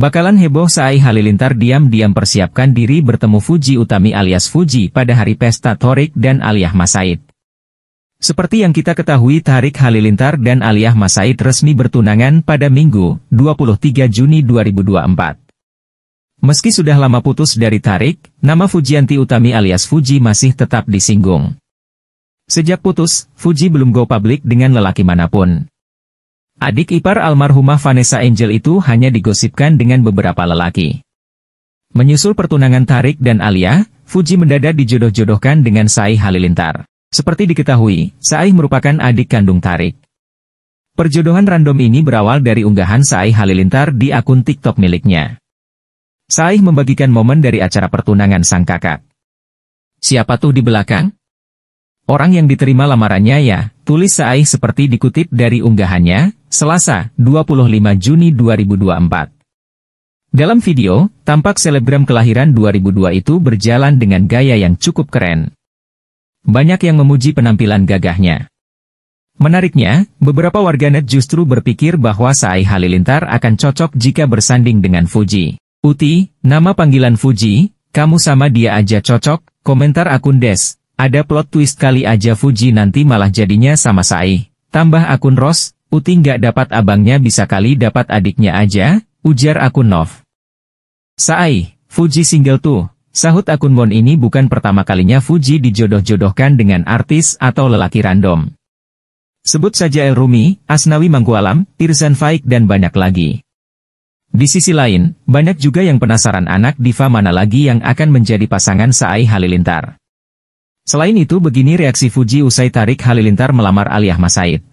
Bakalan heboh Sai Halilintar diam-diam persiapkan diri bertemu Fuji Utami alias Fuji pada hari pesta Torik dan Aliyah Masaid. Seperti yang kita ketahui Tarik Halilintar dan Aliyah Masaid resmi bertunangan pada Minggu, 23 Juni 2024. Meski sudah lama putus dari Tarik, nama Fujianti Utami alias Fuji masih tetap disinggung. Sejak putus, Fuji belum go public dengan lelaki manapun. Adik ipar almarhumah Vanessa Angel itu hanya digosipkan dengan beberapa lelaki. Menyusul pertunangan Tarik dan Alia, Fuji mendadak dijodoh-jodohkan dengan Sai Halilintar. Seperti diketahui, Sai merupakan adik kandung Tarik. Perjodohan random ini berawal dari unggahan Sai Halilintar di akun TikTok miliknya. Sai membagikan momen dari acara pertunangan sang kakak. Siapa tuh di belakang? Orang yang diterima lamarannya ya, tulis Sai seperti dikutip dari unggahannya, Selasa, 25 Juni 2024. Dalam video, tampak selebgram kelahiran 2002 itu berjalan dengan gaya yang cukup keren. Banyak yang memuji penampilan gagahnya. Menariknya, beberapa warganet justru berpikir bahwa Sai Halilintar akan cocok jika bersanding dengan Fuji. Uti, nama panggilan Fuji, kamu sama dia aja cocok, komentar akun Des, ada plot twist kali aja Fuji nanti malah jadinya sama Sai. Tambah akun Ros, Uti nggak dapat abangnya bisa kali dapat adiknya aja, ujar akun Nov. Saai, Fuji single tuh. Sahut akun Bon ini bukan pertama kalinya Fuji dijodoh-jodohkan dengan artis atau lelaki random. Sebut saja El Rumi, Asnawi Mangkualam, Tirzan Faik dan banyak lagi. Di sisi lain, banyak juga yang penasaran anak diva mana lagi yang akan menjadi pasangan Saai Halilintar. Selain itu begini reaksi Fuji usai tarik Halilintar melamar Aliyah Masaid.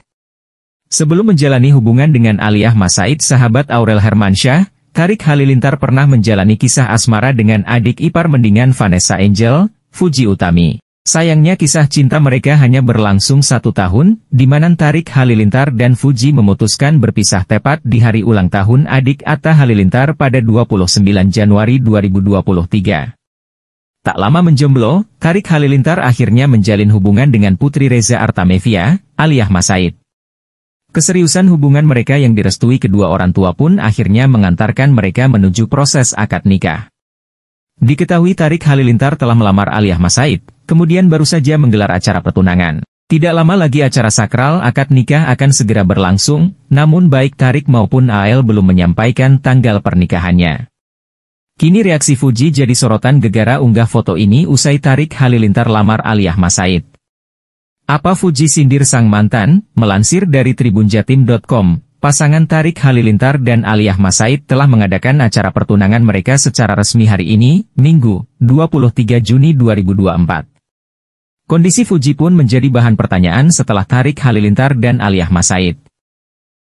Sebelum menjalani hubungan dengan Ali Ahmad Said sahabat Aurel Hermansyah, Tarik Halilintar pernah menjalani kisah asmara dengan adik ipar mendingan Vanessa Angel, Fuji Utami. Sayangnya kisah cinta mereka hanya berlangsung satu tahun, di mana Tarik Halilintar dan Fuji memutuskan berpisah tepat di hari ulang tahun adik Atta Halilintar pada 29 Januari 2023. Tak lama menjomblo, Tarik Halilintar akhirnya menjalin hubungan dengan putri Reza Artamevia, alias Masaid. Keseriusan hubungan mereka yang direstui kedua orang tua pun akhirnya mengantarkan mereka menuju proses akad nikah. Diketahui Tarik Halilintar telah melamar Aliyah Masaid, kemudian baru saja menggelar acara pertunangan. Tidak lama lagi acara sakral akad nikah akan segera berlangsung, namun baik Tarik maupun AL belum menyampaikan tanggal pernikahannya. Kini reaksi Fuji jadi sorotan gegara unggah foto ini usai Tarik Halilintar lamar Aliyah Masaid. Apa Fuji sindir sang mantan? Melansir dari tribunjatim.com, pasangan Tarik Halilintar dan Aliyah Masaid telah mengadakan acara pertunangan mereka secara resmi hari ini, Minggu, 23 Juni 2024. Kondisi Fuji pun menjadi bahan pertanyaan setelah Tarik Halilintar dan Aliyah Masaid